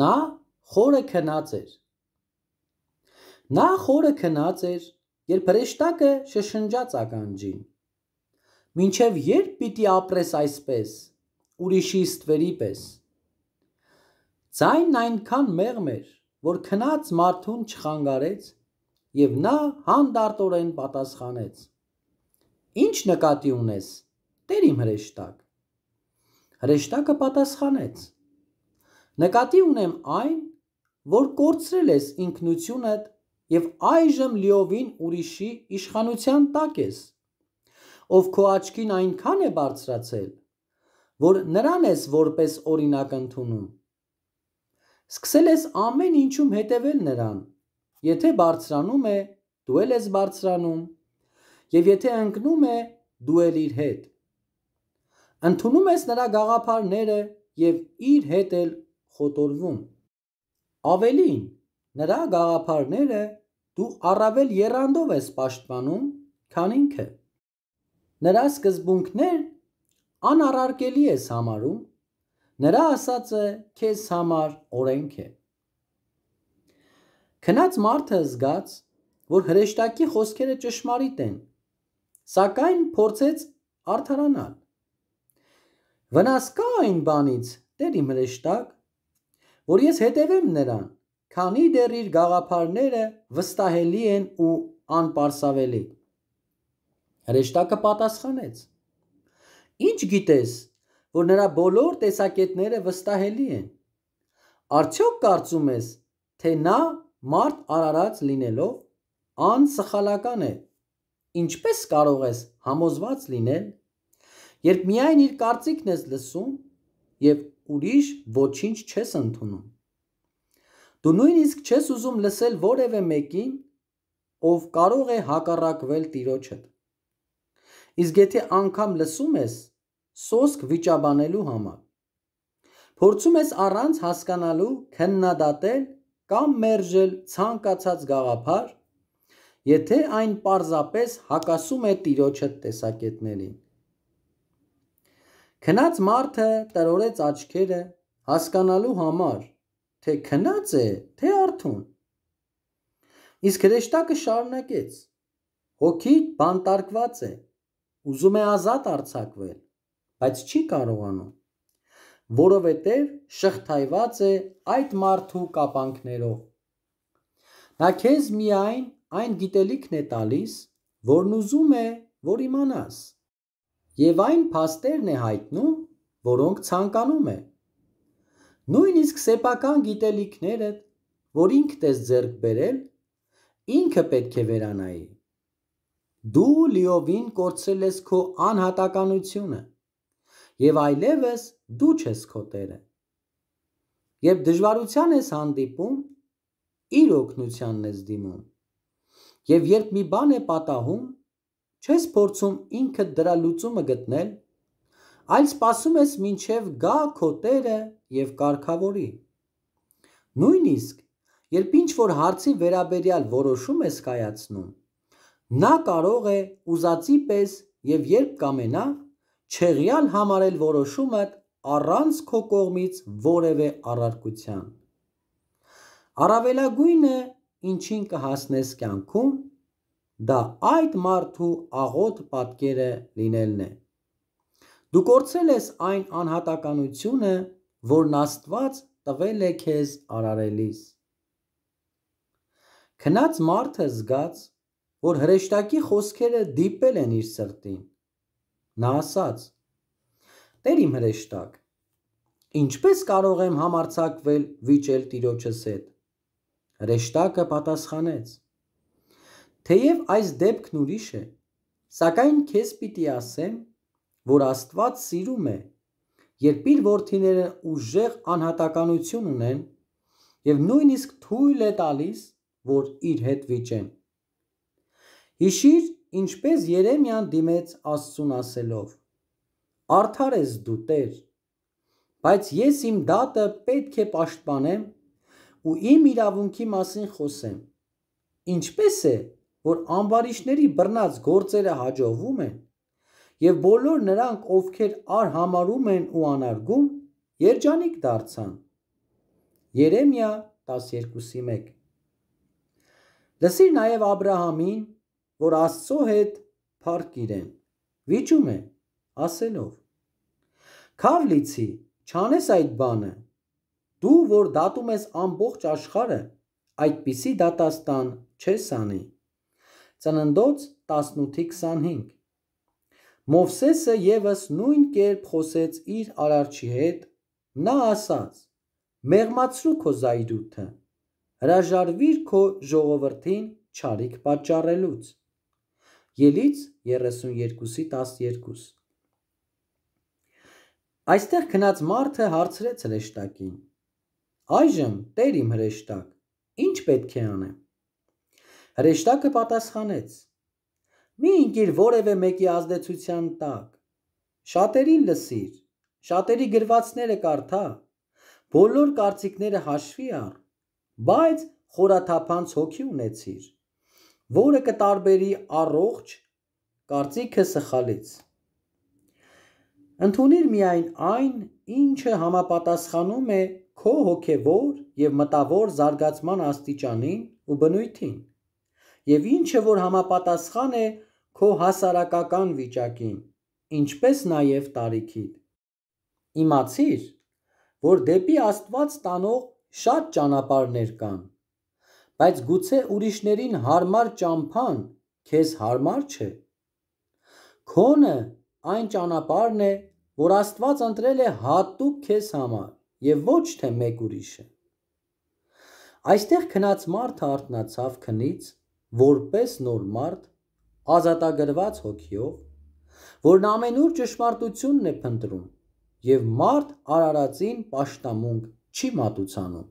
Նա խորը քնած էր։ Նա խորը քնած էր, երբ հրեշտակը շշնջաց ականջին։ Մինչև երբ պիտի ապրես այսպես, ուրիշի ստվերի պես։ Ձայնն այնքան մեղմ էր, որ քնած մարդուն չխանգարեց, եւ նա հանդարտորեն պատասխանեց. Ինչ նկատի ունես, Տեր իմ հրեշտակ։ Հրեշտակը պատասխանեց. Նկատի ունեմ այն, որ կորցրել ես ինքնությունդ եւ այժմ լիովին ուրիշի իշխանության տակ ես, ով քո աչքին այնքան է բարձրացել, որ նրան ես որպես օրինակ ընդունում։ Սկսել ես ամեն ինչում հետևել նրան, եթե բարձրանում է, դու էլ ես բարձրանում, եւ եթե ընկնում է, դու էլ իր հետ։ Ընթանում ես նրա գաղափարները եւ իր հետ էլ խոտորվում։ Ավելին, նրա գաղափարները դու առավել երանդով ես պաշտպանում, քան ինքը։ Նրա սկզբունքներ անառարկելի ես համարում, նրա ասածը քեզ համար օրենք է։ Քնած մարդը զգաց, որ հրեշտակի խոսքերը ճշմարիտ են, սակայն փորձեց արդարանալ։ Վնաս կա այն բանից, Տեր իմ հրեշտակ, որ ես հետևեմ նրան, քանի դեռ իր գաղափարները վստահելի են ու անպարսավելի։ Հրեշտակը պատասխանեց. Ինչ գիտես, որ նրա բոլոր տեսակետները վստահելի են։ Արդյոք կարծում ես, թե նա մարդ արարած լինելով անսխալական է։ Ինչպես կարող ես համոզված լինել, երբ միայն իր կարծիքն ես լսում եւ ուրիշ ոչինչ չես ընդունում։ Դու նույնիսկ չես ուզում լսել որևէ մեկին, ով կարող է հակառակվել Տիրոջդ։ Իսկ եթե անգամ լսում ես սոսկ վիճաբանելու համար, փորձում ես առանց հասկանալու քննադատել կամ մերժել ցանկացած գաղափար, եթե այն պարզապես հակասում է Տիրոջդ տեսակետներին։ Քնած մարդը տրորեց աչքերը հասկանալու համար, թե քնած է, թե արթուն։ Իսկ հրեշտակը շարունակեց. Հոգիդ բանտարկված է, ուզում է ազատ արձակվել, բայց չի կարողանում, որովհետև շղթայված է այդ մարդու կապանքներով։ Նա քեզ միայն այն գիտելիքն է տալիս, որն ուզում է, որ իմանաս, եւ այն փաստերն է հայտնում, որոնք ցանկանում է։ Նույնիսկ սեփական գիտելիքները, որ ինքդ ես ձեռք բերել, ինքը պետք է վերանայի։ Դու լիովին կորցրել ես քո անհատականությունը եւ այլևս դու չես քո տերը։ Երբ դժվարության ես հանդիպում, իր օգնությանն ես դիմում։ Եվ երբ մի բան է պատահում, Չես փորձում ինքդ դրա լուծումը գտնել, այլ սպասում ես մինչև գա քո տերը եւ կարգավորի։ Նույնիսկ երբ ինչ որ հարցի վերաբերյալ որոշում ես կայացնում, նա կարող է ուզածի պես եւ երբ կամենա չեղյալ համարել որոշումը առանց քո կողմից որևէ առարկության։ Առավելագույնը ինչին կհասնես կյանքում դա այդ մարդու աղոտ պատկերը լինելն է։ Դու կորցրել ես այն անհատականությունը, որն Աստված տվել է քեզ արարելիս։ Քնած մարդը զգաց, որ հրեշտակի խոսքերը դիպել են իր սրտին։ Նա ասաց. Տեր իմ հրեշտակ, ինչպես կարող եմ համարցակվել վիճել Տիրոջս հետ։ Հրեշտակը պատասխանեց. Թեև այս դեպքն ուրիշ է, սակայն քեզ պիտի ասեմ, որ Աստված սիրում է, երբ իր որդիները ուժեղ անհատականություն ունեն եւ նույնիսկ թույլ է տալիս, որ իր հետ վիճեն։ Հիշիր, ինչպես Երեմիան դիմեց Աստծուն ասելով. Արդար ես դու Տեր, բայց ես իմ դատը պետք է պաշտպանեմ ու իմ իրավունքի մասին խոսեմ։ Ինչպես է, որ ամբարիշների բռնած գործերը հաջողվում են եւ բոլոր նրանք, ովքեր ար համարում են ու անարգում, երջանիկ դարձան։ Երեմիա 12:1 Լսիր նաև Աբ รา համին, որ Աստծո հետ փառք իրեն։ Վիճում է, ասելով. Քավ լիցի, չանես այդ բանը։ Դու որ դատում ես ամբողջ աշխարը, այդպիսի դատաստան չես անի ծննդոց 18-25։ Մովսեսը եւս նույն կերպ խոսեց իր արարչի հետ, նա ասաց. «Մեղմացրու քո զայրույթը, հրաժարվիր քո ժողովրդին չարիք պատճառելուց»։ Ելից 32-ի 12։ Այստեղ քնած մարդը հարցրեց հրեշտակին. Այժմ Տեր իմ հրեշտակ, ի՞նչ պետք է անեմ։ Հրեշտակը պատասխանեց. Մի ընկիր որևէ մեկի ազդեցության տակ։ Շատերին լսիր, շատերի գրվածները կարդա, բոլոր կարծիքները հաշվի առ, բայց խորաթափանց հոգի ունեցիր, որը կտարբերի առողջ կարծիքը սխալից։ Ընթունիր միայն այն, ինչը համապատասխանում է քո հոգևոր եւ մտավոր զարգացման աստիճանին ու բնույթին եւ ինչը որ համապատասխան է քո հասարակական վիճակին, ինչպես նաեւ տարիքիդ։ Իմացիր, որ դեպի Աստված տանող շատ ճանապարհներ կան, բայց գուցե ուրիշներին հարմար ճամփան քեզ հարմար չէ։ Քոնը այն ճանապարհն է, որ Աստված ընտրել է հատուկ քեզ համար եւ ոչ թե մեկ ուրիշը։ Այստեղ քնած մարդը արթնացավ քնից որպես նոր մարդ, ազատագրված հոգիով, որն ամենուր ճշմարտությունն է փնտրում, եւ մարդ Արարածին աշտամունք չի մատուցանում։